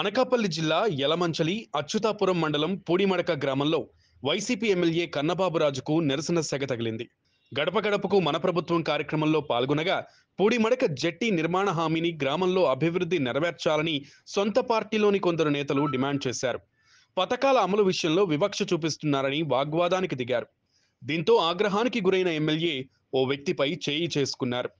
అనకాపల్లి జిల్లా యలమంచలి అచ్యుతాపురం మండలం పూడిమడక గ్రామంలో వైసీపీ ఎమ్మెల్యే కన్నబాబురాజుకు నిరసన సెగ తగిలింది గడప గడపకు మన ప్రభుత్వం కార్యక్రమంలో పాల్గొనగా పూడిమడక జట్టి నిర్మాణ హామీని గ్రామంలో అభివృద్ధి నెరవేర్చాలని సొంత పార్టీలోని కొందరు నేతలు డిమాండ్ చేశారు పథకాల అమలు విషయంలో వివక్ష చూపిస్తున్నారని వాగ్వాదానికి దిగారు దీంతో ఆగ్రహానికి గురైన ఎమ్మెల్యే ఓ వ్యక్తిపై చేయి చేసుకున్నారు